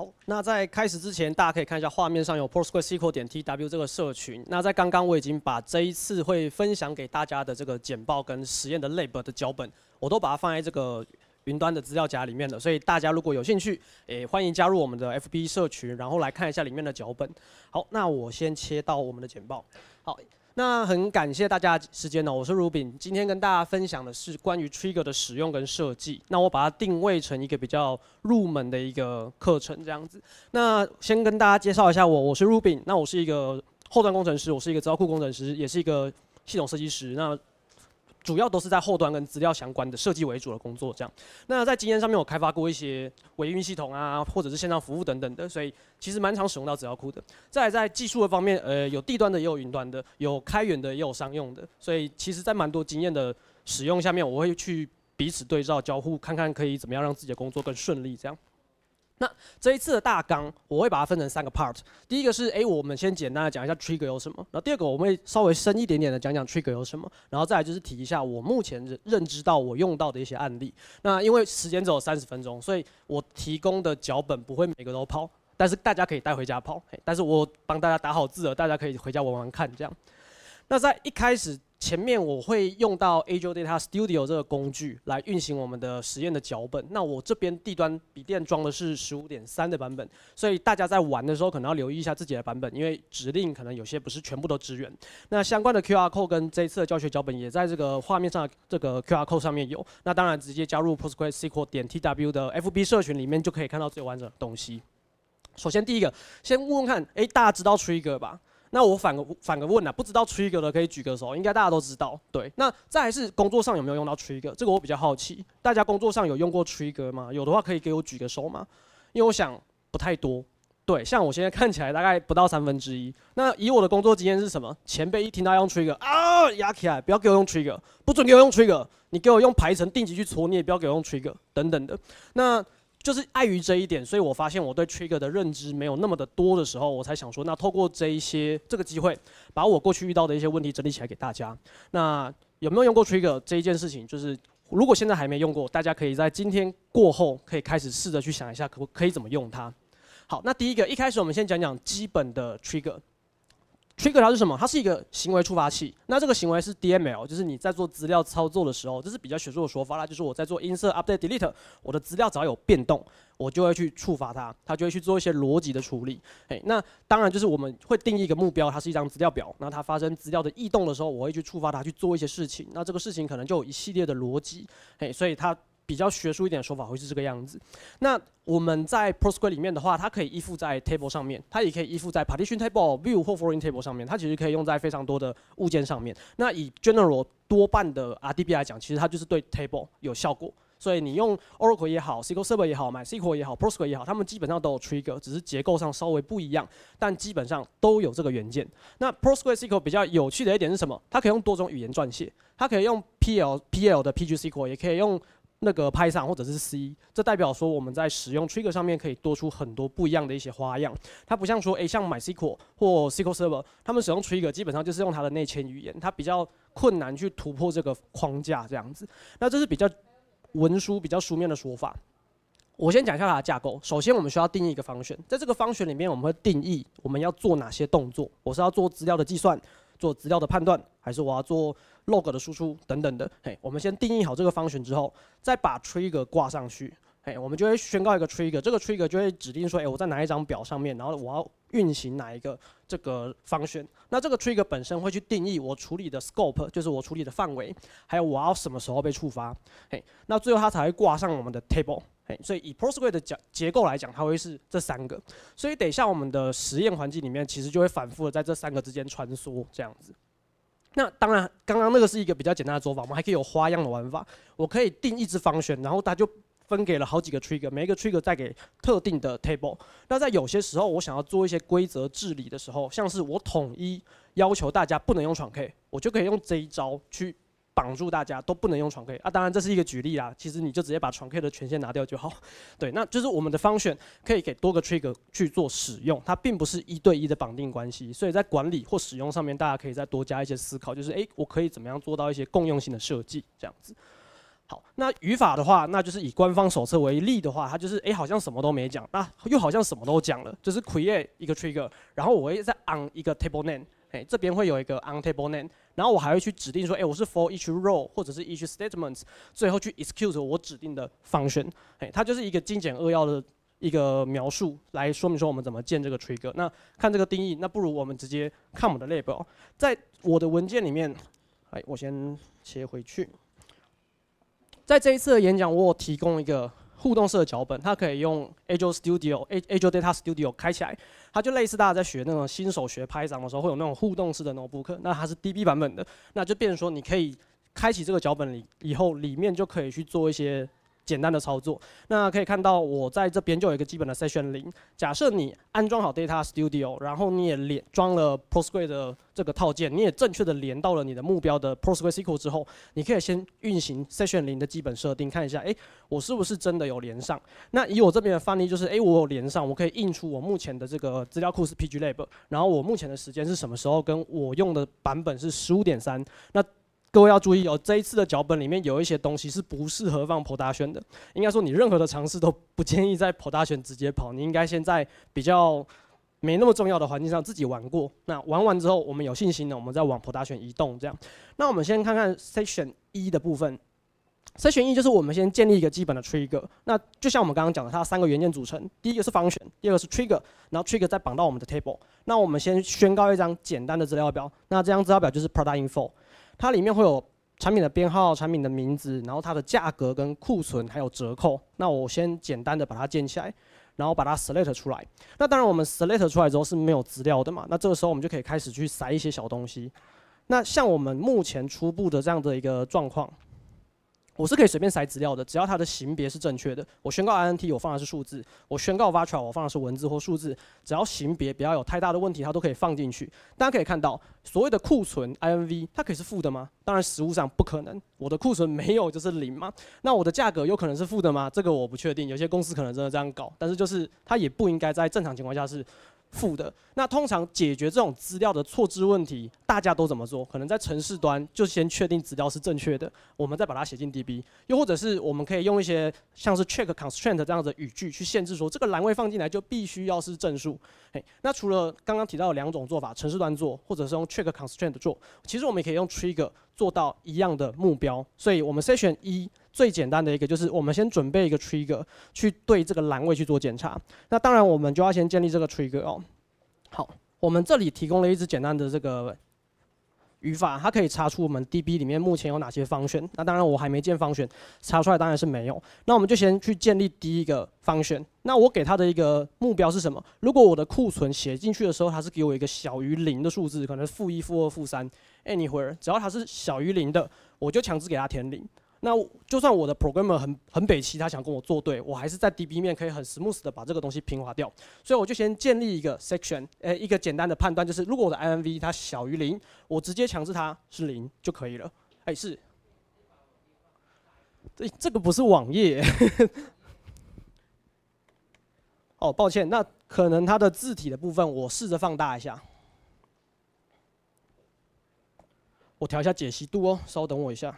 好，那在开始之前，大家可以看一下画面上有 p o s t s q u r e c i c l 点 tw 这个社群。那在刚刚我已经把这一次会分享给大家的这个简报跟实验的 lab 的脚本，我都把它放在这个云端的资料夹里面了。所以大家如果有兴趣，诶，欢迎加入我们的 FB 社群，然后来看一下里面的脚本。好，那我先切到我们的简报。好。那很感谢大家时间呢，我是 r u b y 今天跟大家分享的是关于 Trigger 的使用跟设计。那我把它定位成一个比较入门的一个课程这样子。那先跟大家介绍一下我，我是 r u b y 那我是一个后端工程师，我是一个资料库工程师，也是一个系统设计师。那主要都是在后端跟资料相关的设计为主的工作，这样。那在经验上面，我开发过一些维运系统啊，或者是线上服务等等的，所以其实蛮常使用到资料库的。再在技术的方面，呃，有地端的也有云端的，有开源的也有商用的，所以其实，在蛮多经验的使用下面，我会去彼此对照交互，看看可以怎么样让自己的工作更顺利，这样。那这一次的大纲，我会把它分成三个 part。第一个是，哎，我们先简单的讲一下 trigger 有什么。然后第二个，我们会稍微深一点点的讲讲 trigger 有什么。然后再来就是提一下我目前认认知到我用到的一些案例。那因为时间只有三十分钟，所以我提供的脚本不会每个都抛，但是大家可以带回家抛。但是我帮大家打好字了，大家可以回家玩玩看这样。那在一开始。前面我会用到 Azure Data Studio 这个工具来运行我们的实验的脚本。那我这边地端笔电装的是十五点三的版本，所以大家在玩的时候可能要留意一下自己的版本，因为指令可能有些不是全部都支援。那相关的 QR Code 跟这一次的教学脚本也在这个画面上，这个 QR Code 上面有。那当然直接加入 Postgre SQL 点 T W 的 FB 社群里面就可以看到最完整的东西。首先第一个，先问问看，哎，大家知道 Trigger 吧？那我反个反个问啊，不知道 trigger 的可以举个手，应该大家都知道。对，那再还是工作上有没有用到 trigger？这个我比较好奇，大家工作上有用过 trigger 吗？有的话可以给我举个手吗？因为我想不太多，对，像我现在看起来大概不到三分之一。那以我的工作经验是什么？前辈一听到要用 trigger 啊，压起来，不要给我用 trigger，不准给我用 trigger，你给我用排程定级去搓，你也不要给我用 trigger 等等的。那。就是碍于这一点，所以我发现我对 trigger 的认知没有那么的多的时候，我才想说，那透过这一些这个机会，把我过去遇到的一些问题整理起来给大家。那有没有用过 trigger 这一件事情？就是如果现在还没用过，大家可以在今天过后可以开始试着去想一下，可可以怎么用它。好，那第一个，一开始我们先讲讲基本的 trigger。Trigger 它是什么？它是一个行为触发器。那这个行为是 DML，就是你在做资料操作的时候，这是比较学术的说法啦。就是我在做 Insert、Update、Delete，我的资料只要有变动，我就会去触发它，它就会去做一些逻辑的处理。哎，那当然就是我们会定义一个目标，它是一张资料表，那它发生资料的异动的时候，我会去触发它去做一些事情。那这个事情可能就有一系列的逻辑。哎，所以它。比较学术一点的说法会是这个样子。那我们在 Postgre r 里面的话，它可以依附在 Table 上面，它也可以依附在 Partition Table、View 或 Foreign Table 上面。它其实可以用在非常多的物件上面。那以 General 多半的 RDB 来讲，其实它就是对 Table 有效果。所以你用 Oracle 也好，SQL Server 也好，MySQL 也好，Postgre r 也好，它们基本上都有 Trigger，只是结构上稍微不一样，但基本上都有这个元件。那 Postgre r SQL 比较有趣的一点是什么？它可以用多种语言撰写，它可以用 PL、PL 的 PG SQL，也可以用。那个 Python 或者是 C，这代表说我们在使用 Trigger 上面可以多出很多不一样的一些花样。它不像说，诶，像 MySQL 或 SQL Server，他们使用 Trigger 基本上就是用它的内嵌语言，它比较困难去突破这个框架这样子。那这是比较文书比较书面的说法。我先讲一下它的架构。首先，我们需要定义一个方选，在这个方选里面，我们会定义我们要做哪些动作。我是要做资料的计算。做资料的判断，还是我要做 log 的输出等等的。嘿，我们先定义好这个方选之后，再把 trigger 挂上去。嘿，我们就会宣告一个 trigger，这个 trigger 就会指定说，哎，我在哪一张表上面，然后我要运行哪一个这个方选。那这个 trigger 本身会去定义我处理的 scope，就是我处理的范围，还有我要什么时候被触发。嘿，那最后它才会挂上我们的 table。所以以 p o s t g r e 的讲结构来讲，它会是这三个。所以等一下我们的实验环境里面，其实就会反复的在这三个之间穿梭这样子。那当然，刚刚那个是一个比较简单的做法，我们还可以有花样的玩法。我可以定义只方选，然后它就分给了好几个 trigger，每一个 trigger 再给特定的 table。那在有些时候，我想要做一些规则治理的时候，像是我统一要求大家不能用闯 K，我就可以用这一招去。挡住大家都不能用传 K 啊，当然这是一个举例啦。其实你就直接把传 K 的权限拿掉就好。对，那就是我们的方选可以给多个 trigger 去做使用，它并不是一对一的绑定关系。所以在管理或使用上面，大家可以再多加一些思考，就是哎，我可以怎么样做到一些共用性的设计？这样子。好，那语法的话，那就是以官方手册为例的话，它就是哎，好像什么都没讲那又好像什么都讲了。就是 create 一个 trigger，然后我会在 on 一个 table name，哎，这边会有一个 on table name。然后我还会去指定说，哎，我是 for each row 或者是 each statements，最后去 e x c u s e 我指定的 function，哎，它就是一个精简扼要的一个描述，来说明说我们怎么建这个 t r i g g e r 那看这个定义，那不如我们直接看我们的 label，在我的文件里面，哎，我先切回去，在这一次的演讲，我提供一个。互动式的脚本，它可以用 Azure Studio、A Azure Data Studio 开起来，它就类似大家在学那种新手学 Python 的时候会有那种互动式的 t e book。那它是 DB 版本的，那就变成说你可以开启这个脚本里以后，里面就可以去做一些。简单的操作，那可以看到我在这边就有一个基本的 session 零。假设你安装好 Data Studio，然后你也连装了 Postgre 的这个套件，你也正确的连到了你的目标的 Postgre SQL 之后，你可以先运行 session 零的基本设定，看一下，哎，我是不是真的有连上？那以我这边的范例就是，哎，我有连上，我可以印出我目前的这个资料库是 PG Lab，然后我目前的时间是什么时候？跟我用的版本是十五点三。那各位要注意，哦，这一次的脚本里面有一些东西是不适合放 production 的。应该说，你任何的尝试都不建议在 production 直接跑。你应该先在比较没那么重要的环境上自己玩过。那玩完之后，我们有信心了，我们再往 production 移动。这样，那我们先看看 s e c t i o n 一的部分。s e a t i o n 一就是我们先建立一个基本的 trigger。那就像我们刚刚讲的，它三个元件组成：第一个是 function，第二个是 trigger，然后 trigger 再绑到我们的 table。那我们先宣告一张简单的资料表。那这张资料表就是 product info。它里面会有产品的编号、产品的名字，然后它的价格跟库存还有折扣。那我先简单的把它建起来，然后把它 select 出来。那当然，我们 select 出来之后是没有资料的嘛。那这个时候我们就可以开始去塞一些小东西。那像我们目前初步的这样的一个状况。我是可以随便塞资料的，只要它的型别是正确的。我宣告 int 我放的是数字，我宣告 v a r a 我放的是文字或数字，只要型别不要有太大的问题，它都可以放进去。大家可以看到，所谓的库存 inv 它可以是负的吗？当然实物上不可能，我的库存没有就是零吗？那我的价格有可能是负的吗？这个我不确定，有些公司可能真的这样搞，但是就是它也不应该在正常情况下是。负的那通常解决这种资料的错置问题，大家都怎么做？可能在城市端就先确定资料是正确的，我们再把它写进 DB。又或者是我们可以用一些像是 check constraint 这样的语句去限制说这个栏位放进来就必须要是正数。诶，那除了刚刚提到两种做法，城市端做或者是用 check constraint 做，其实我们也可以用 trigger。做到一样的目标，所以，我们 session 一最简单的一个就是，我们先准备一个 trigger 去对这个栏位去做检查。那当然，我们就要先建立这个 trigger 哦。好，我们这里提供了一支简单的这个。语法，它可以查出我们 DB 里面目前有哪些方选。那当然我还没建方选，查出来当然是没有。那我们就先去建立第一个方选。那我给它的一个目标是什么？如果我的库存写进去的时候，它是给我一个小于零的数字，可能负一、负二、负三，anywhere，只要它是小于零的，我就强制给它填零。那就算我的 programmer 很很北齐，他想跟我作对，我还是在 DB 面可以很 smooth 的把这个东西平滑掉。所以我就先建立一个 section，哎，一个简单的判断就是，如果我的 IMV 它小于零，我直接强制它是零就可以了。哎是，这这个不是网页。哦，抱歉，那可能它的字体的部分，我试着放大一下。我调一下解析度哦，稍等我一下。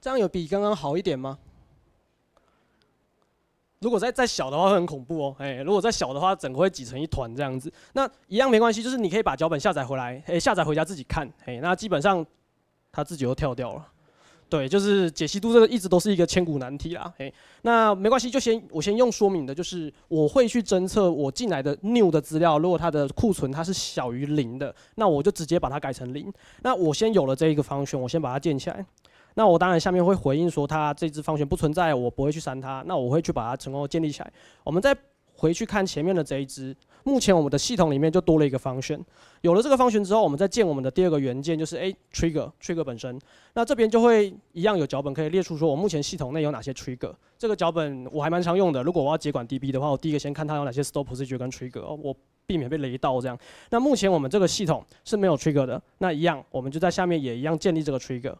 这样有比刚刚好一点吗？如果再再小的话会很恐怖哦，哎，如果再小的话，整个会挤成一团这样子。那一样没关系，就是你可以把脚本下载回来，哎，下载回家自己看，哎，那基本上它自己就跳掉了。对，就是解析度这个一直都是一个千古难题啦，哎，那没关系，就先我先用说明的就是，我会去侦测我进来的 new 的资料，如果它的库存它是小于零的，那我就直接把它改成零。那我先有了这一个方选，我先把它建起来。那我当然下面会回应说，它这只方圈不存在，我不会去删它。那我会去把它成功建立起来。我们再回去看前面的这一只，目前我们的系统里面就多了一个方圈。有了这个方圈之后，我们再建我们的第二个元件，就是哎 trigger trigger 本身。那这边就会一样有脚本可以列出，说我目前系统内有哪些 trigger。这个脚本我还蛮常用的。如果我要接管 DB 的话，我第一个先看它有哪些 stop procedure 跟 trigger，我避免被雷到这样。那目前我们这个系统是没有 trigger 的，那一样我们就在下面也一样建立这个 trigger。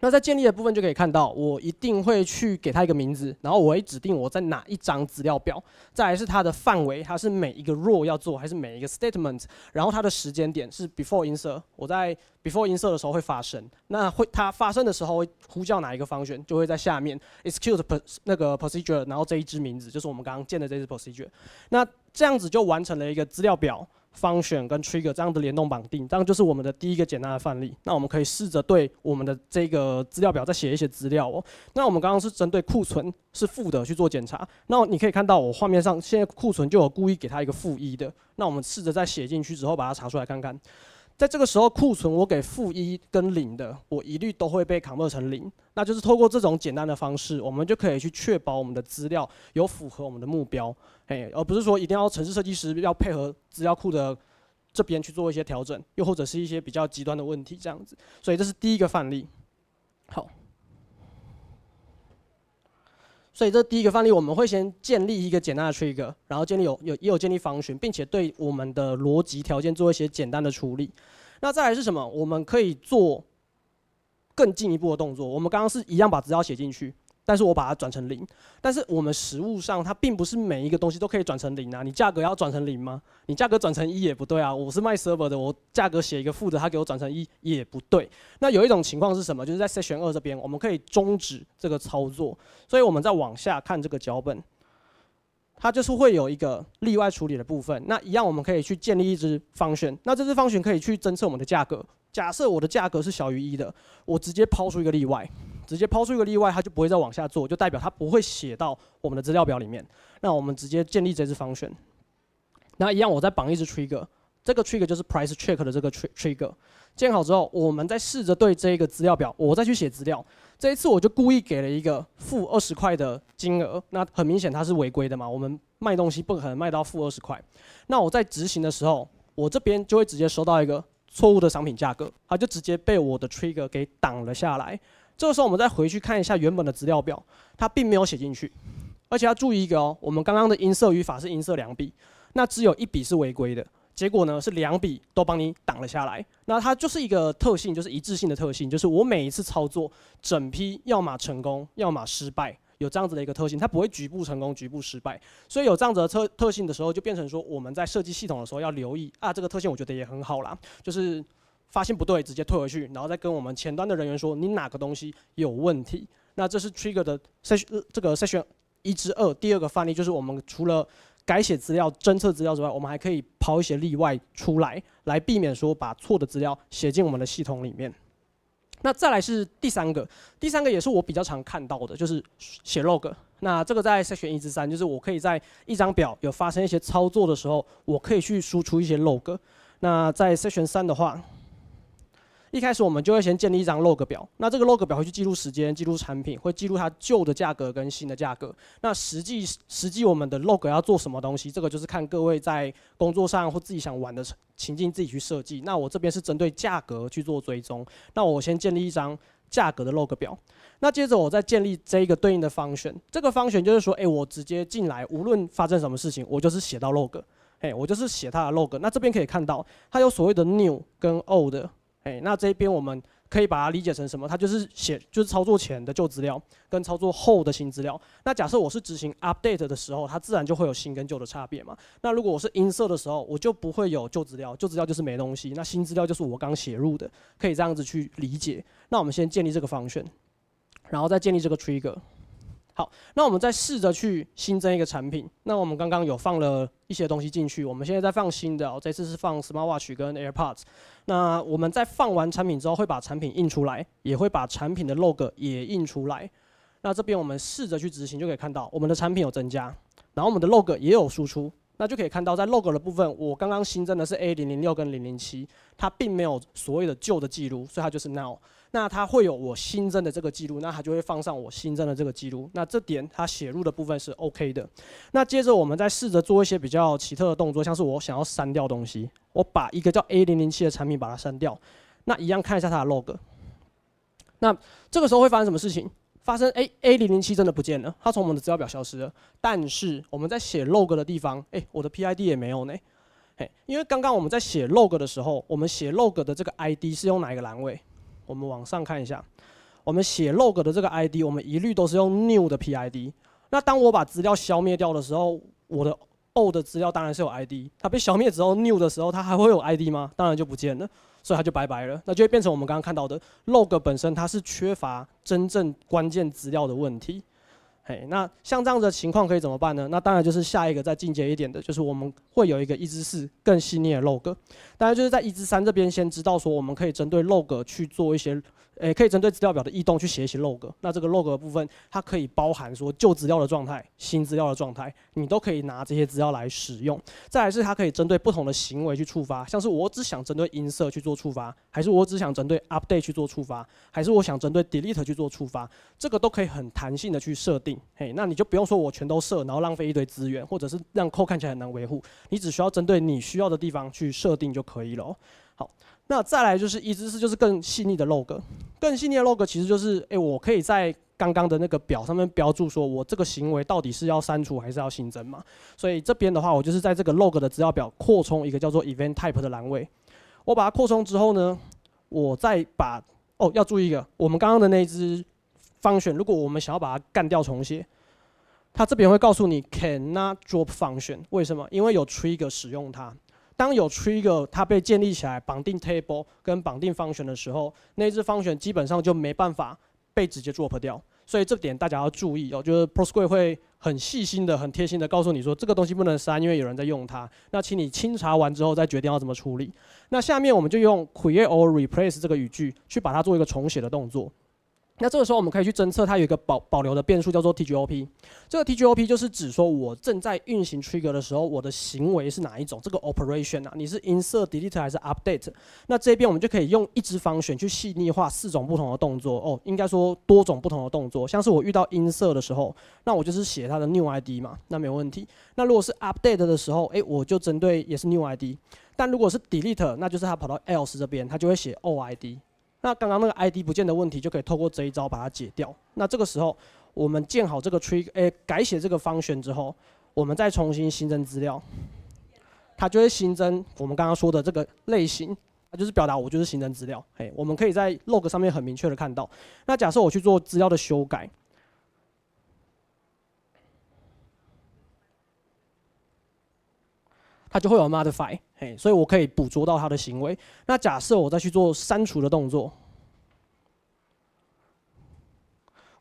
那在建立的部分就可以看到，我一定会去给它一个名字，然后我会指定我在哪一张资料表，再来是它的范围，它是每一个若要做还是每一个 statement，然后它的时间点是 before insert，我在 before insert 的时候会发生，那会它发生的时候会呼叫哪一个方选，就会在下面 execute 那个 procedure，然后这一支名字就是我们刚刚建的这支 procedure，那这样子就完成了一个资料表。function 跟 trigger 这样的联动绑定，这样就是我们的第一个简单的范例。那我们可以试着对我们的这个资料表再写一些资料哦。那我们刚刚是针对库存是负的去做检查，那你可以看到我画面上现在库存就有故意给它一个负一的。那我们试着再写进去之后，把它查出来看看。在这个时候，库存我给负一跟零的，我一律都会被转换成零。那就是透过这种简单的方式，我们就可以去确保我们的资料有符合我们的目标，哎，而不是说一定要城市设计师要配合资料库的这边去做一些调整，又或者是一些比较极端的问题这样子。所以这是第一个范例，好。所以这第一个范例，我们会先建立一个简单的 trigger，然后建立有有也有建立方寻，并且对我们的逻辑条件做一些简单的处理。那再来是什么？我们可以做更进一步的动作。我们刚刚是一样把资料写进去。但是我把它转成零，但是我们实物上它并不是每一个东西都可以转成零啊，你价格要转成零吗？你价格转成一也不对啊，我是卖 server 的，我价格写一个负的，它给我转成一也不对。那有一种情况是什么？就是在 s e C n 二这边，我们可以终止这个操作，所以我们再往下看这个脚本，它就是会有一个例外处理的部分。那一样，我们可以去建立一支方选，那这支方选可以去侦测我们的价格。假设我的价格是小于一的，我直接抛出一个例外。直接抛出一个例外，它就不会再往下做，就代表它不会写到我们的资料表里面。那我们直接建立这只 function，那一样，我再绑一只 trigger，这个 trigger 就是 price check 的这个 trigger。建好之后，我们再试着对这个资料表，我再去写资料。这一次我就故意给了一个负二十块的金额，那很明显它是违规的嘛，我们卖东西不可能卖到负二十块。那我在执行的时候，我这边就会直接收到一个错误的商品价格，它就直接被我的 trigger 给挡了下来。这个时候，我们再回去看一下原本的资料表，它并没有写进去，而且要注意一个哦，我们刚刚的音色语法是音色两笔，那只有一笔是违规的，结果呢是两笔都帮你挡了下来。那它就是一个特性，就是一致性的特性，就是我每一次操作，整批要么成功，要么失败，有这样子的一个特性，它不会局部成功，局部失败。所以有这样子的特特性的时候，就变成说我们在设计系统的时候要留意啊，这个特性我觉得也很好啦，就是。发现不对，直接退回去，然后再跟我们前端的人员说你哪个东西有问题。那这是 trigger 的 session 这个 session 一之二第二个范例，就是我们除了改写资料、侦测资料之外，我们还可以抛一些例外出来，来避免说把错的资料写进我们的系统里面。那再来是第三个，第三个也是我比较常看到的，就是写 log。那这个在 s e c t i o n 一之三，就是我可以在一张表有发生一些操作的时候，我可以去输出一些 log。那在 s e c t i o n 三的话。一开始我们就会先建立一张 log 表，那这个 log 表会去记录时间、记录产品，会记录它旧的价格跟新的价格。那实际实际我们的 log 要做什么东西，这个就是看各位在工作上或自己想玩的情境自己去设计。那我这边是针对价格去做追踪，那我先建立一张价格的 log 表，那接着我再建立这一个对应的 function，这个 function 就是说，哎，我直接进来，无论发生什么事情，我就是写到 log，哎，我就是写它的 log。那这边可以看到，它有所谓的 new 跟 old。哎，那这边我们可以把它理解成什么？它就是写，就是操作前的旧资料跟操作后的新资料。那假设我是执行 update 的时候，它自然就会有新跟旧的差别嘛。那如果我是 insert 的时候，我就不会有旧资料，旧资料就是没东西，那新资料就是我刚写入的，可以这样子去理解。那我们先建立这个方选，然后再建立这个 trigger。好，那我们再试着去新增一个产品。那我们刚刚有放了一些东西进去，我们现在在放新的，哦。这次是放 smart watch 跟 airpods。那我们在放完产品之后，会把产品印出来，也会把产品的 log 也印出来。那这边我们试着去执行，就可以看到我们的产品有增加，然后我们的 log 也有输出。那就可以看到，在 log 的部分，我刚刚新增的是 A 006跟007，它并没有所谓的旧的记录，所以它就是 now。那它会有我新增的这个记录，那它就会放上我新增的这个记录。那这点它写入的部分是 OK 的。那接着我们再试着做一些比较奇特的动作，像是我想要删掉东西，我把一个叫 A 007的产品把它删掉。那一样看一下它的 log。那这个时候会发生什么事情？发生 A a 零零七真的不见了，它从我们的资料表消失了。但是我们在写 log 的地方，哎，我的 pid 也没有呢。嘿，因为刚刚我们在写 log 的时候，我们写 log 的这个 id 是用哪一个栏位？我们往上看一下，我们写 log 的这个 id，我们一律都是用 new 的 pid。那当我把资料消灭掉的时候，我的 old 资料当然是有 id，它被消灭之后，new 的时候它还会有 id 吗？当然就不见了。所以它就拜拜了，那就会变成我们刚刚看到的 log 本身它是缺乏真正关键资料的问题。嘿，那像这样的情况可以怎么办呢？那当然就是下一个再进阶一点的，就是我们会有一个一至四更细腻的 log，当然就是在一至三这边先知道说我们可以针对 log 去做一些。诶，可以针对资料表的异动去写一些 log。那这个 log 的部分，它可以包含说旧资料的状态、新资料的状态，你都可以拿这些资料来使用。再来是，它可以针对不同的行为去触发，像是我只想针对音色去做触发，还是我只想针对 update 去做触发，还是我想针对 delete 去做触发，这个都可以很弹性的去设定。嘿，那你就不用说我全都设，然后浪费一堆资源，或者是让 code 看起来很难维护。你只需要针对你需要的地方去设定就可以了。好。那再来就是一只是就是更细腻的 log，更细腻的 log 其实就是，哎，我可以在刚刚的那个表上面标注说，我这个行为到底是要删除还是要新增嘛？所以这边的话，我就是在这个 log 的资料表扩充一个叫做 event type 的栏位，我把它扩充之后呢，我再把哦要注意一个，我们刚刚的那 i 方选，如果我们想要把它干掉重写，它这边会告诉你 cannot drop function，为什么？因为有 trigger 使用它。当有 trigger 它被建立起来，绑定 table 跟绑定方 n 的时候，那只方 n 基本上就没办法被直接 drop 掉，所以这点大家要注意哦。就是 p o s t g r e s q 会很细心的、很贴心的告诉你说，这个东西不能删，因为有人在用它。那请你清查完之后再决定要怎么处理。那下面我们就用 create or replace 这个语句去把它做一个重写的动作。那这个时候我们可以去侦测它有一个保保留的变数叫做 TGO P，这个 TGO P 就是指说我正在运行 trigger 的时候，我的行为是哪一种？这个 operation 啊，你是 insert、delete 还是 update？那这边我们就可以用一支方选去细腻化四种不同的动作哦，应该说多种不同的动作。像是我遇到 insert 的时候，那我就是写它的 new ID 嘛，那没有问题。那如果是 update 的时候，诶，我就针对也是 new ID。但如果是 delete，那就是它跑到 else 这边，它就会写 o ID。那刚刚那个 ID 不见的问题，就可以透过这一招把它解掉。那这个时候，我们建好这个 trigger，哎，改写这个方选之后，我们再重新新增资料，它就会新增我们刚刚说的这个类型，就是表达我就是新增资料。哎，我们可以在 log 上面很明确的看到。那假设我去做资料的修改。它就会有 modify，哎，所以我可以捕捉到它的行为。那假设我再去做删除的动作，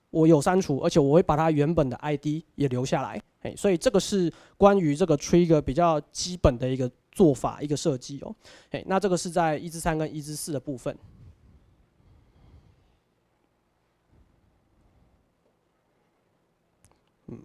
我有删除，而且我会把它原本的 ID 也留下来，哎，所以这个是关于这个 trigger 比较基本的一个做法，一个设计哦，哎，那这个是在一至三跟一至四的部分。嗯，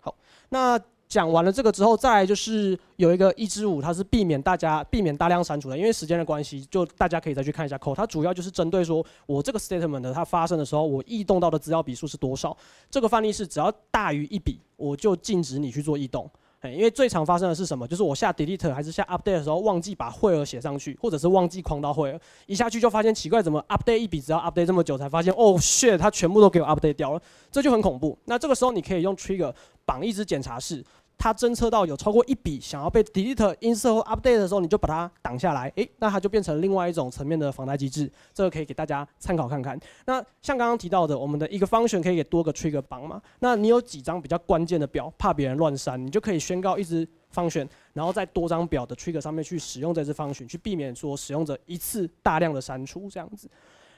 好，那。讲完了这个之后，再就是有一个一之五，它是避免大家避免大量删除的，因为时间的关系，就大家可以再去看一下 code。它主要就是针对说，我这个 statement 的它发生的时候，我异动到的资料笔数是多少？这个范例是只要大于一笔，我就禁止你去做异动。哎，因为最常发生的是什么？就是我下 delete 还是下 update 的时候，忘记把会额写上去，或者是忘记框到会额，一下去就发现奇怪，怎么 update 一笔，只要 update 这么久才发现，哦 shit，它全部都给我 update 掉了，这就很恐怖。那这个时候你可以用 trigger 绑一支检查室，它侦测到有超过一笔想要被 delete、insert 或 update 的时候，你就把它挡下来。诶，那它就变成另外一种层面的防呆机制，这个可以给大家参考看看。那像刚刚提到的，我们的一个 function 可以给多个 trigger 帮吗？那你有几张比较关键的表，怕别人乱删，你就可以宣告一只 function，然后在多张表的 trigger 上面去使用这只 function，去避免说使用者一次大量的删除这样子。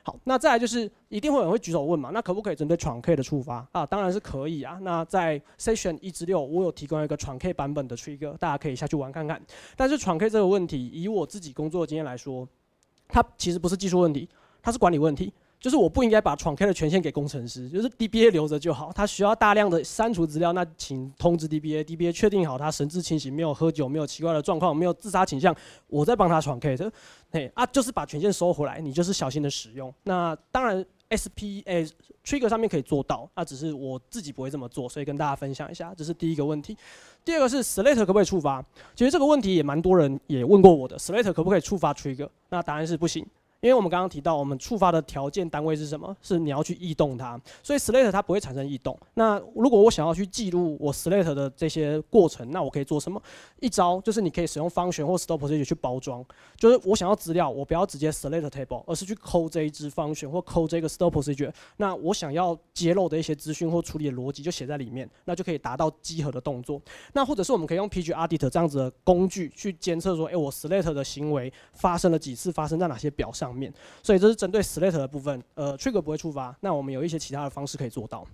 好，那再来就是一定会有人会举手问嘛？那可不可以针对闯 K 的触发啊？当然是可以啊。那在 Session 一至六，我有提供一个闯 K 版本的 Trigger，大家可以下去玩看看。但是闯 K 这个问题，以我自己工作经验来说，它其实不是技术问题，它是管理问题。就是我不应该把闯 K 的权限给工程师，就是 DBA 留着就好。他需要大量的删除资料，那请通知 DBA，DBA 确定好他神志清醒，没有喝酒，没有奇怪的状况，没有自杀倾向，我再帮他闯 K 的。嘿啊，就是把权限收回来，你就是小心的使用。那当然，SPA trigger 上面可以做到，那只是我自己不会这么做，所以跟大家分享一下，这是第一个问题。第二个是 Slate 可不可以触发？其实这个问题也蛮多人也问过我的，Slate 可不可以触发 trigger？那答案是不行。因为我们刚刚提到，我们触发的条件单位是什么？是你要去异动它，所以 s l e t e 它不会产生异动。那如果我想要去记录我 s l e t e 的这些过程，那我可以做什么？一招就是你可以使用方 n 或 stop procedure 去包装，就是我想要资料，我不要直接 s l e t t table，而是去抠这一支方 n 或抠这个 stop procedure。那我想要揭露的一些资讯或处理的逻辑就写在里面，那就可以达到集合的动作。那或者是我们可以用 pg audit 这样子的工具去监测说，哎，我 s l e t e 的行为发生了几次，发生在哪些表上。面，所以这是针对 slate 的部分，呃，trigger 不会触发，那我们有一些其他的方式可以做到。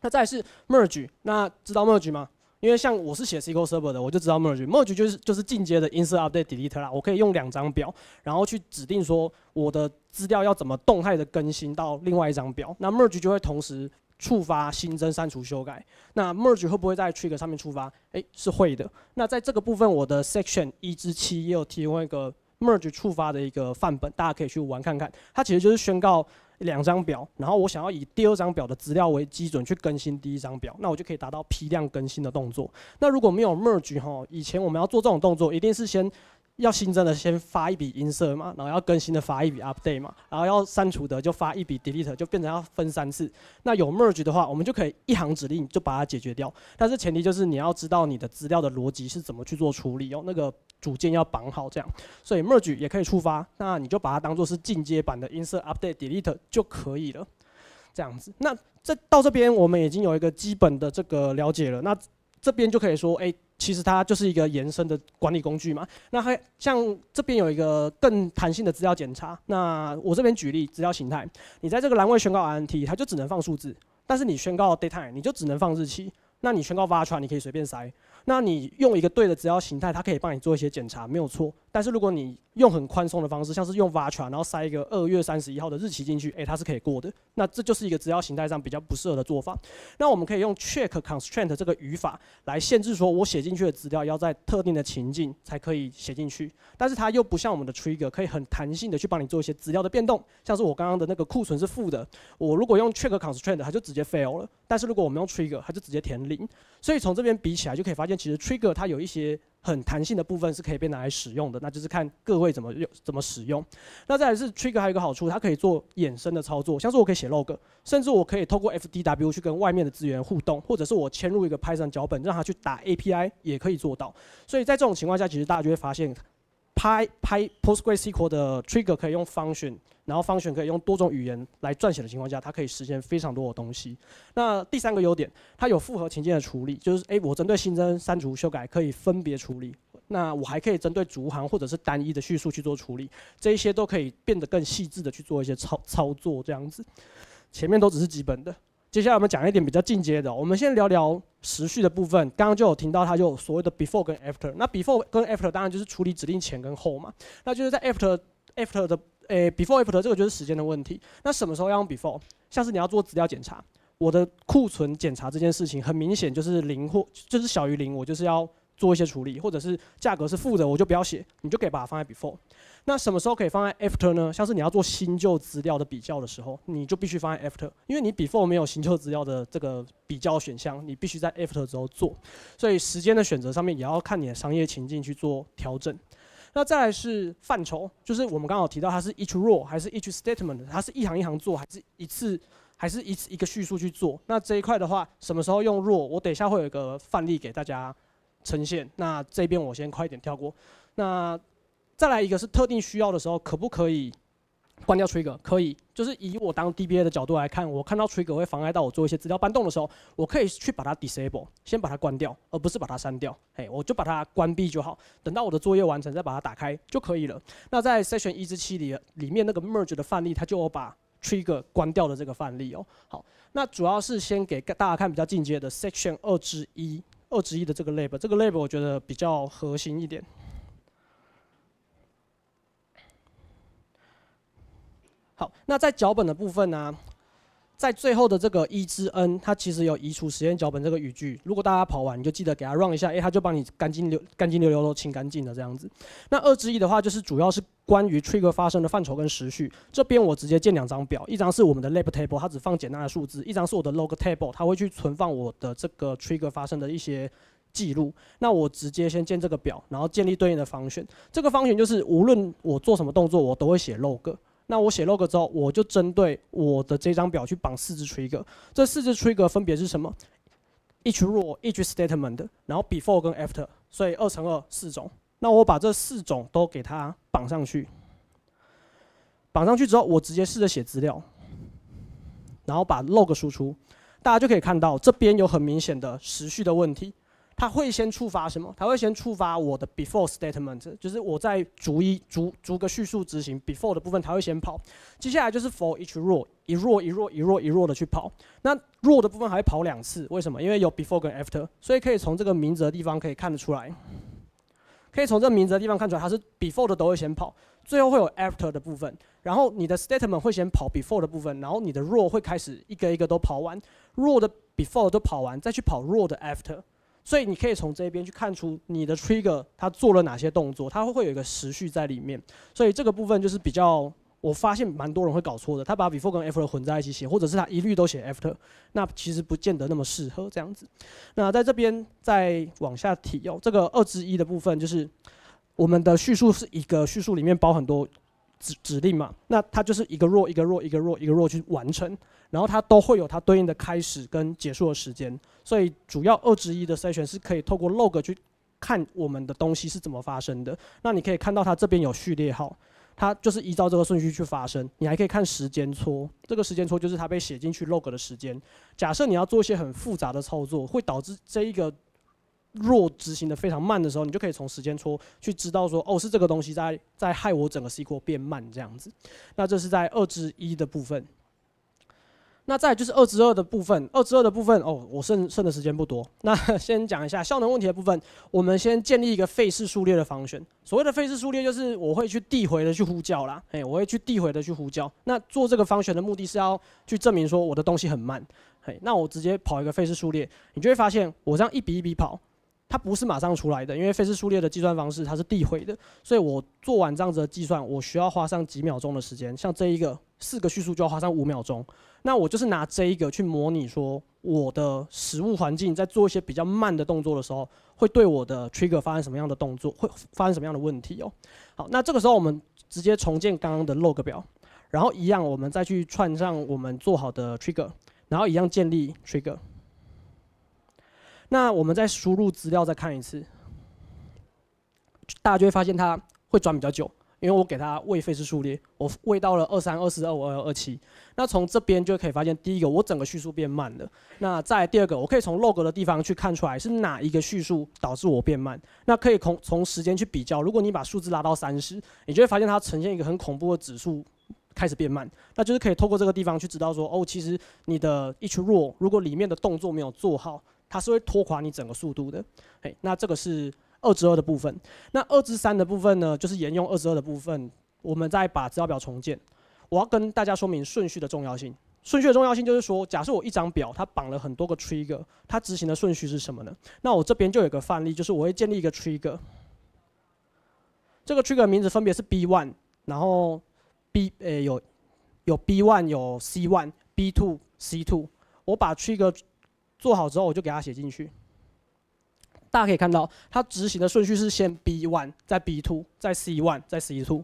那再是 merge，那知道 merge 吗？因为像我是写 SQL Server 的，我就知道 merge。merge 就是就是进阶的 insert、update、delete 啦，我可以用两张表，然后去指定说我的资料要怎么动态的更新到另外一张表。那 merge 就会同时触发新增、删除、修改。那 merge 会不会在 trigger 上面触发？哎，是会的。那在这个部分，我的 section 一至七也有提供一个。Merge 触发的一个范本，大家可以去玩看看。它其实就是宣告两张表，然后我想要以第二张表的资料为基准去更新第一张表，那我就可以达到批量更新的动作。那如果没有 Merge 哈，以前我们要做这种动作，一定是先。要新增的先发一笔音色嘛，然后要更新的发一笔 update 嘛，然后要删除的就发一笔 delete 就变成要分三次。那有 merge 的话，我们就可以一行指令就把它解决掉。但是前提就是你要知道你的资料的逻辑是怎么去做处理，用那个组件要绑好这样。所以 merge 也可以触发，那你就把它当做是进阶版的音色 update、delete 就可以了。这样子。那这到这边我们已经有一个基本的这个了解了。那这边就可以说，哎，其实它就是一个延伸的管理工具嘛。那还像这边有一个更弹性的资料检查。那我这边举例资料形态，你在这个栏位宣告 INT，它就只能放数字；但是你宣告 DateTime，你就只能放日期。那你宣告 v a r c h a 你可以随便塞。那你用一个对的资料形态，它可以帮你做一些检查，没有错。但是如果你用很宽松的方式，像是用 v a r c h a 然后塞一个二月三十一号的日期进去，诶，它是可以过的。那这就是一个资料形态上比较不适合的做法。那我们可以用 CHECK CONSTRAINT 这个语法来限制，说我写进去的资料要在特定的情境才可以写进去。但是它又不像我们的 TRIGGER，可以很弹性的去帮你做一些资料的变动。像是我刚刚的那个库存是负的，我如果用 CHECK CONSTRAINT，它就直接 f a i l 了。但是如果我们用 TRIGGER，它就直接填零。所以从这边比起来，就可以发现，其实 trigger 它有一些很弹性的部分是可以被拿来使用的，那就是看各位怎么用怎么使用。那再是 trigger 还有一个好处，它可以做衍生的操作，像是我可以写 log，甚至我可以透过 FDW 去跟外面的资源互动，或者是我嵌入一个 Python 脚本，让它去打 API 也可以做到。所以在这种情况下，其实大家就会发现，Py Py PostgreSQL 的 trigger 可以用 function。然后方选可以用多种语言来撰写的情况下，它可以实现非常多的东西。那第三个优点，它有复合情境的处理，就是诶，我针对新增、删除、修改可以分别处理。那我还可以针对逐行或者是单一的叙述去做处理，这一些都可以变得更细致的去做一些操操作，这样子。前面都只是基本的，接下来我们讲一点比较进阶的。我们先聊聊时序的部分。刚刚就有听到它就所谓的 before 跟 after。那 before 跟 after 当然就是处理指令前跟后嘛。那就是在 after after 的。诶，before after 这个就是时间的问题。那什么时候要用 before？像是你要做资料检查，我的库存检查这件事情很明显就是零或就是小于零，我就是要做一些处理，或者是价格是负的，我就不要写，你就可以把它放在 before。那什么时候可以放在 after 呢？像是你要做新旧资料的比较的时候，你就必须放在 after，因为你 before 没有新旧资料的这个比较选项，你必须在 after 之后做。所以时间的选择上面也要看你的商业情境去做调整。那再来是范畴，就是我们刚好提到它，是 each row 还是 each statement，它是一行一行做，还是一次，还是一次一个叙述去做。那这一块的话，什么时候用 row？我等一下会有一个范例给大家呈现。那这边我先快一点跳过。那再来一个是特定需要的时候，可不可以？关掉 trigger 可以，就是以我当 DBA 的角度来看，我看到 trigger 会妨碍到我做一些资料搬动的时候，我可以去把它 disable，先把它关掉，而不是把它删掉。诶，我就把它关闭就好，等到我的作业完成再把它打开就可以了。那在 section 一至七里里面那个 merge 的范例，它就有把 trigger 关掉的这个范例哦。好，那主要是先给大家看比较进阶的 section 二之一，二之一的这个 label，这个 label 我觉得比较核心一点。好，那在脚本的部分呢，在最后的这个一之 N，它其实有移除实验脚本这个语句。如果大家跑完，你就记得给它 run 一下，哎，它就帮你干净流干净溜溜都清干净了这样子。那二之一的话，就是主要是关于 trigger 发生的范畴跟时序。这边我直接建两张表，一张是我们的 label table，它只放简单的数字；一张是我的 log table，它会去存放我的这个 trigger 发生的一些记录。那我直接先建这个表，然后建立对应的方选。这个方选就是无论我做什么动作，我都会写 log。那我写 log 之后，我就针对我的这张表去绑四只 trigger。这四只 trigger 分别是什么？Each row, each statement，然后 before 跟 after，所以二乘二四种。那我把这四种都给它绑上去，绑上去之后，我直接试着写资料，然后把 log 输出，大家就可以看到这边有很明显的时序的问题。它会先触发什么？它会先触发我的 before statement，就是我在逐一逐逐个叙述执行 before 的部分，它会先跑。接下来就是 for each row，一 row 一 row 一 row 一 row 的去跑。那 row 的部分还会跑两次，为什么？因为有 before 跟 after，所以可以从这个名字的地方可以看得出来。可以从这个名字的地方看出来，它是 before 都会先跑，最后会有 after 的部分。然后你的 statement 会先跑 before 的部分，然后你的 row 会开始一个一个都跑完，row 的 before 都跑完，再去跑 row 的 after。所以你可以从这边去看出你的 trigger 它做了哪些动作，它会会有一个时序在里面。所以这个部分就是比较，我发现蛮多人会搞错的，他把 before 跟 after 混在一起写，或者是他一律都写 after，那其实不见得那么适合这样子。那在这边再往下提哦，这个二之一的部分，就是我们的叙述是一个叙述里面包很多指指令嘛，那它就是一个弱一个弱一个弱一个弱去完成。然后它都会有它对应的开始跟结束的时间，所以主要二之一的筛选是可以透过 log 去看我们的东西是怎么发生的。那你可以看到它这边有序列号，它就是依照这个顺序去发生。你还可以看时间戳，这个时间戳就是它被写进去 log 的时间。假设你要做一些很复杂的操作，会导致这一个若执行的非常慢的时候，你就可以从时间戳去知道说，哦，是这个东西在在害我整个 s q c 变慢这样子。那这是在二之一的部分。那再就是二之二的部分，二之二的部分哦，我剩剩的时间不多，那 先讲一下效能问题的部分。我们先建立一个费氏数列的方选，所谓的费氏数列就是我会去递回的去呼叫啦，哎，我会去递回的去呼叫。那做这个方选的目的是要去证明说我的东西很慢，哎，那我直接跑一个费氏数列，你就会发现我这样一笔一笔跑，它不是马上出来的，因为费氏数列的计算方式它是递回的，所以我做完这样子的计算，我需要花上几秒钟的时间，像这一个四个叙述就要花上五秒钟。那我就是拿这一个去模拟，说我的食物环境在做一些比较慢的动作的时候，会对我的 trigger 发生什么样的动作，会发生什么样的问题哦。好，那这个时候我们直接重建刚刚的 log 表，然后一样我们再去串上我们做好的 trigger，然后一样建立 trigger。那我们再输入资料再看一次，大家就会发现它会转比较久。因为我给它喂肺是数列，我喂到了二三二四二五二六二七，那从这边就可以发现，第一个我整个叙述变慢了。那在第二个，我可以从 log 的地方去看出来是哪一个叙述导致我变慢。那可以从从时间去比较，如果你把数字拉到三十，你就会发现它呈现一个很恐怖的指数开始变慢。那就是可以透过这个地方去知道说，哦，其实你的 each r o l 如果里面的动作没有做好，它是会拖垮你整个速度的。哎，那这个是。二之二的部分，那二之三的部分呢？就是沿用二之二的部分，我们再把资料表重建。我要跟大家说明顺序的重要性。顺序的重要性就是说，假设我一张表，它绑了很多个 trigger，它执行的顺序是什么呢？那我这边就有个范例，就是我会建立一个 trigger，这个 trigger 名字分别是 b one，然后 b 呃有有 b one，有 c one，b two，c two。我把 trigger 做好之后，我就给它写进去。大家可以看到，它执行的顺序是先 B one，再 B two，再 C one，再 C two。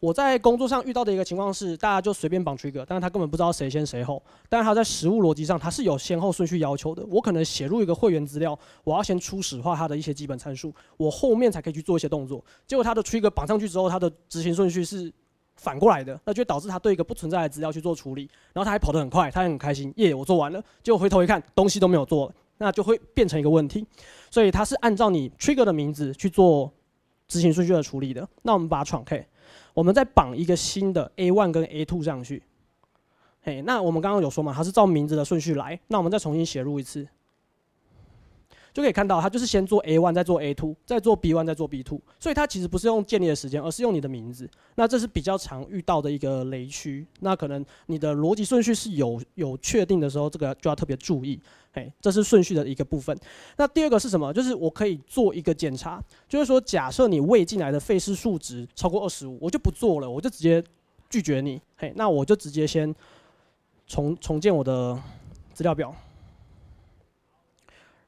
我在工作上遇到的一个情况是，大家就随便绑 trigger，但是他根本不知道谁先谁后。但是他在实物逻辑上，他是有先后顺序要求的。我可能写入一个会员资料，我要先初始化它的一些基本参数，我后面才可以去做一些动作。结果他的 trigger 绑上去之后，它的执行顺序是反过来的，那就导致他对一个不存在的资料去做处理，然后他还跑得很快，他也很开心，耶，我做完了。结果回头一看，东西都没有做。那就会变成一个问题，所以它是按照你 trigger 的名字去做执行顺序的处理的。那我们把它闯开，我们再绑一个新的 a one 跟 a two 上去。嘿，那我们刚刚有说嘛，它是照名字的顺序来。那我们再重新写入一次。就可以看到，它就是先做 A one，再做 A two，再做 B one，再做 B two。所以它其实不是用建立的时间，而是用你的名字。那这是比较常遇到的一个雷区。那可能你的逻辑顺序是有有确定的时候，这个就要特别注意。哎，这是顺序的一个部分。那第二个是什么？就是我可以做一个检查，就是说，假设你未进来的费氏数值超过二十五，我就不做了，我就直接拒绝你。嘿，那我就直接先重重建我的资料表。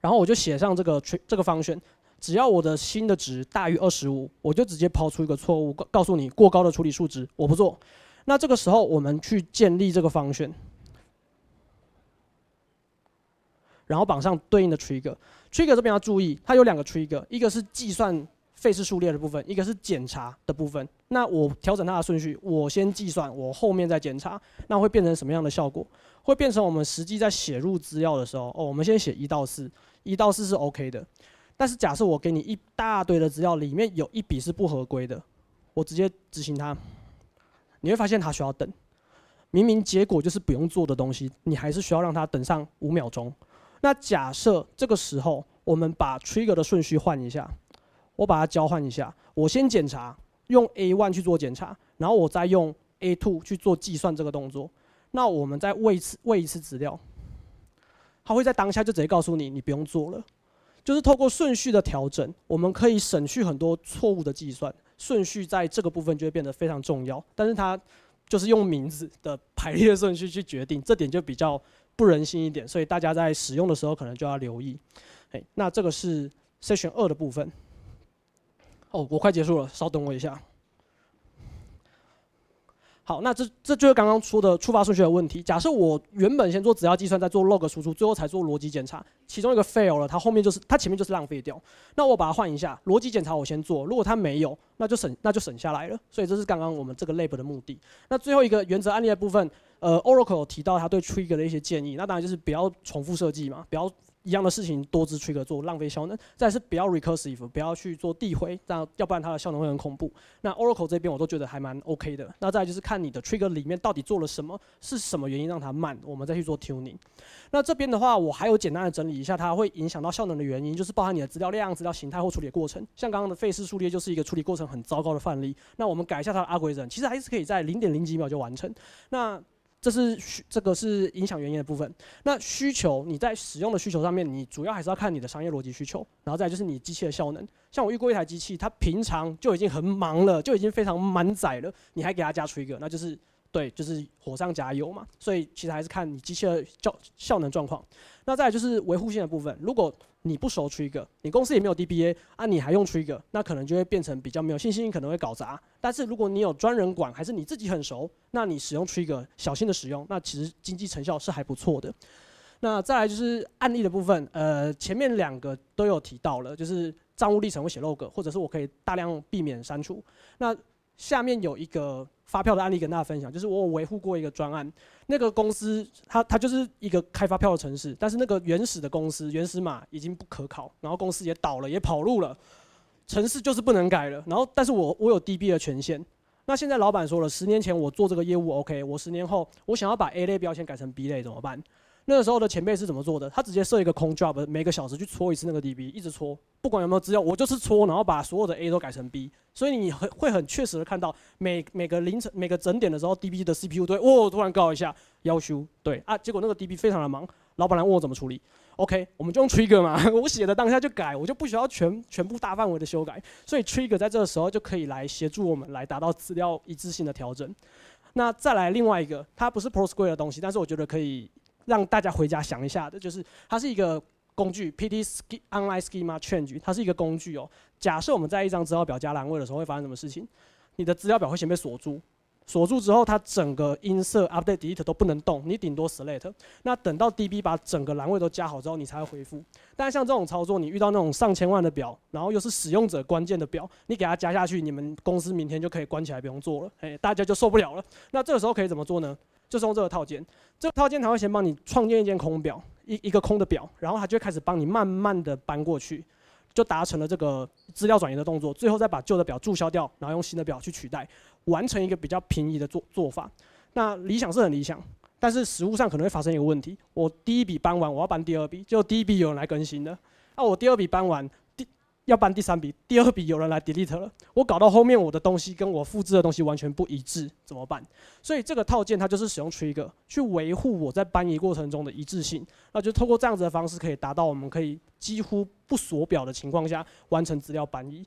然后我就写上这个这个方选，只要我的新的值大于二十五，我就直接抛出一个错误，告告诉你过高的处理数值我不做。那这个时候我们去建立这个方选，然后绑上对应的 trigger。trigger 这边要注意，它有两个 trigger，一个是计算费氏数列的部分，一个是检查的部分。那我调整它的顺序，我先计算，我后面再检查，那会变成什么样的效果？会变成我们实际在写入资料的时候，哦，我们先写一到四。一到四是 OK 的，但是假设我给你一大堆的资料，里面有一笔是不合规的，我直接执行它，你会发现它需要等。明明结果就是不用做的东西，你还是需要让它等上五秒钟。那假设这个时候我们把 trigger 的顺序换一下，我把它交换一下，我先检查用 A one 去做检查，然后我再用 A two 去做计算这个动作。那我们再喂一次，喂一次资料。它会在当下就直接告诉你，你不用做了。就是透过顺序的调整，我们可以省去很多错误的计算。顺序在这个部分就会变得非常重要，但是它就是用名字的排列顺序去决定，这点就比较不人性一点，所以大家在使用的时候可能就要留意。哎，那这个是 session 二的部分。哦，我快结束了，稍等我一下。好，那这这就是刚刚说的触发顺序的问题。假设我原本先做主要计算，再做 log 输出，最后才做逻辑检查，其中一个 f a i l 了，它后面就是它前面就是浪费掉。那我把它换一下，逻辑检查我先做，如果它没有，那就省那就省下来了。所以这是刚刚我们这个 l a b e l 的目的。那最后一个原则案例的部分，呃，Oracle 提到他对 trigger 的一些建议，那当然就是不要重复设计嘛，不要。一样的事情多支 trigger 做浪费效能，再是不要 recursive，不要去做递回，这样要不然它的效能会很恐怖。那 Oracle 这边我都觉得还蛮 OK 的，那再就是看你的 trigger 里面到底做了什么，是什么原因让它慢，我们再去做 tuning。那这边的话，我还有简单的整理一下它会影响到效能的原因，就是包含你的资料量、资料形态或处理过程。像刚刚的费氏数列就是一个处理过程很糟糕的范例。那我们改一下它的阿奎忍，其实还是可以在零点零几秒就完成。那这是需这个是影响原因的部分。那需求你在使用的需求上面，你主要还是要看你的商业逻辑需求，然后再就是你机器的效能。像我遇过一台机器，它平常就已经很忙了，就已经非常满载了，你还给它加出一个，那就是对，就是火上加油嘛。所以其实还是看你机器的效效能状况。那再就是维护性的部分，如果。你不熟 trigger，你公司也没有 DBA 啊，你还用 trigger，那可能就会变成比较没有信心，可能会搞砸。但是如果你有专人管，还是你自己很熟，那你使用 trigger，小心的使用，那其实经济成效是还不错的。那再来就是案例的部分，呃，前面两个都有提到了，就是账务历程会写 log，或者是我可以大量避免删除。那下面有一个发票的案例跟大家分享，就是我维护过一个专案，那个公司它它就是一个开发票的城市，但是那个原始的公司原始码已经不可考，然后公司也倒了也跑路了，城市就是不能改了。然后但是我我有 DB 的权限，那现在老板说了，十年前我做这个业务 OK，我十年后我想要把 A 类标签改成 B 类怎么办？那个时候的前辈是怎么做的？他直接设一个空 job，每个小时去搓一次那个 DB，一直搓，不管有没有资料，我就是搓，然后把所有的 A 都改成 B。所以你会很确实的看到，每每个凌晨每个整点的时候，DB 的 CPU 都会哦突然高一下，要修。对啊，结果那个 DB 非常的忙，老板来问我怎么处理。OK，我们就用 trigger 嘛，我写的当下就改，我就不需要全全部大范围的修改。所以 trigger 在这个时候就可以来协助我们来达到资料一致性的调整。那再来另外一个，它不是 p r o s u a r e 的东西，但是我觉得可以。让大家回家想一下的，就是它是一个工具，PT Online Schema Change，它是一个工具哦。假设我们在一张资料表加栏位的时候会发生什么事情？你的资料表会先被锁住，锁住之后，它整个音色、update、delete 都不能动，你顶多 select。那等到 DB 把整个栏位都加好之后，你才会恢复。但像这种操作，你遇到那种上千万的表，然后又是使用者关键的表，你给它加下去，你们公司明天就可以关起来不用做了，哎，大家就受不了了。那这个时候可以怎么做呢？就是用这个套件，这套件它会先帮你创建一间空表，一一个空的表，然后它就开始帮你慢慢的搬过去，就达成了这个资料转移的动作。最后再把旧的表注销掉，然后用新的表去取代，完成一个比较平移的做做法。那理想是很理想，但是实物上可能会发生一个问题：我第一笔搬完，我要搬第二笔，就第一笔有人来更新的。那我第二笔搬完。要搬第三笔，第二笔有人来 delete 了，我搞到后面我的东西跟我复制的东西完全不一致，怎么办？所以这个套件它就是使用 trigger 去维护我在搬移过程中的一致性，那就透过这样子的方式可以达到我们可以几乎不锁表的情况下完成资料搬移。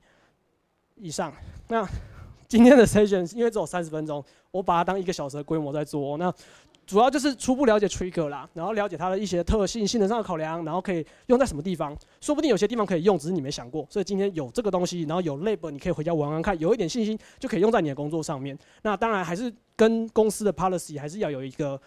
以上，那今天的 session 因为只有三十分钟，我把它当一个小时的规模在做。那主要就是初步了解 trigger 啦，然后了解它的一些特性、性能上的考量，然后可以用在什么地方。说不定有些地方可以用，只是你没想过。所以今天有这个东西，然后有 label，你可以回家玩玩看，有一点信心就可以用在你的工作上面。那当然还是跟公司的 policy 还是要有一个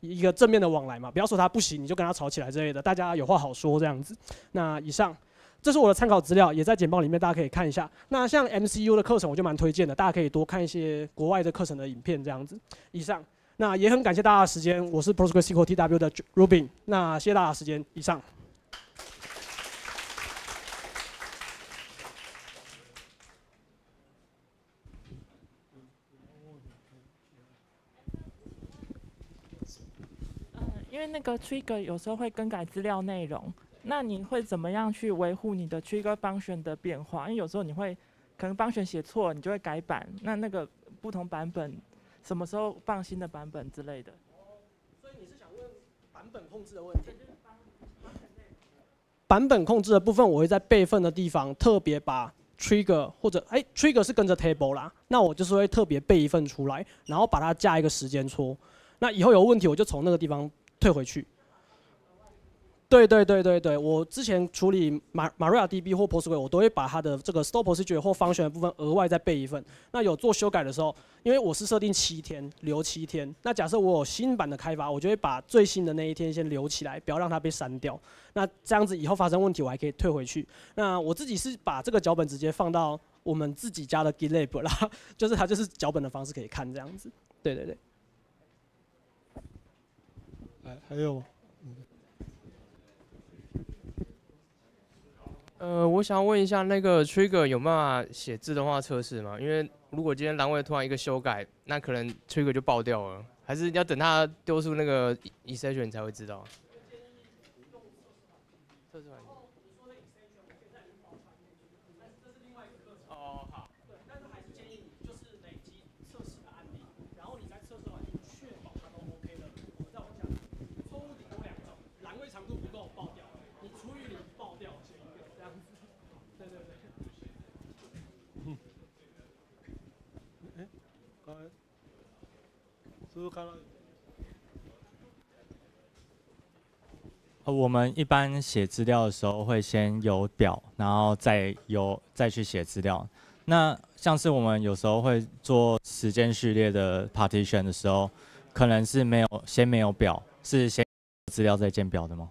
一个正面的往来嘛，不要说它不行你就跟他吵起来之类的，大家有话好说这样子。那以上，这是我的参考资料，也在简报里面，大家可以看一下。那像 MCU 的课程我就蛮推荐的，大家可以多看一些国外的课程的影片这样子。以上。那也很感谢大家的时间，我是 PostgreSQL T W 的 r u b i n 那谢谢大家的时间。以上。因为那个 trigger 有时候会更改资料内容，那你会怎么样去维护你的 trigger function 的变化？因为有时候你会可能 function 写错，你就会改版。那那个不同版本。什么时候放新的版本之类的？哦，所以你是想问版本控制的问题？版本控制的部分，我会在备份的地方特别把 trigger 或者哎 trigger 是跟着 table 啦，那我就是会特别备一份出来，然后把它加一个时间戳，那以后有问题我就从那个地方退回去。对对对对对，我之前处理马马瑞亚 DB 或 p o s t g r e 我都会把它的这个 store procedure 或方 n 的部分额外再备一份。那有做修改的时候，因为我是设定七天留七天，那假设我有新版的开发，我就会把最新的那一天先留起来，不要让它被删掉。那这样子以后发生问题，我还可以退回去。那我自己是把这个脚本直接放到我们自己家的 GitLab 啦，就是它就是脚本的方式可以看这样子。对对对。哎，还有吗？呃，我想问一下，那个 Trigger 有办法写自动化测试吗？因为如果今天栏位突然一个修改，那可能 Trigger 就爆掉了，还是要等它丢出那个 e s c e t i o n 才会知道。呃，我们一般写资料的时候会先有表，然后再有再去写资料。那像是我们有时候会做时间序列的 partition 的时候，可能是没有先没有表，是先资料再建表的吗？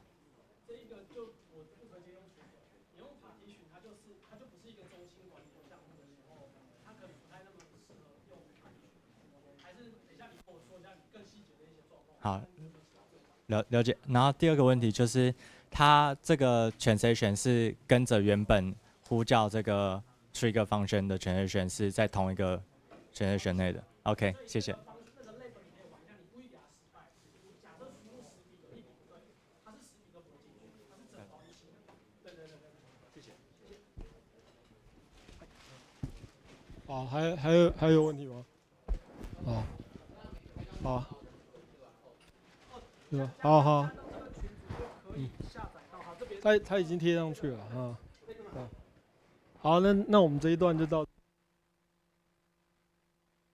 了了解，然后第二个问题就是，它这个 transition 是跟着原本呼叫这个 t r i g g 的 transition 是在同一个 transition 内的。OK，谢谢。哦，还还有还有问题吗？啊，好。对吧？好好。嗯。他他已经贴上去了啊。嗯。好，那那我们这一段就到。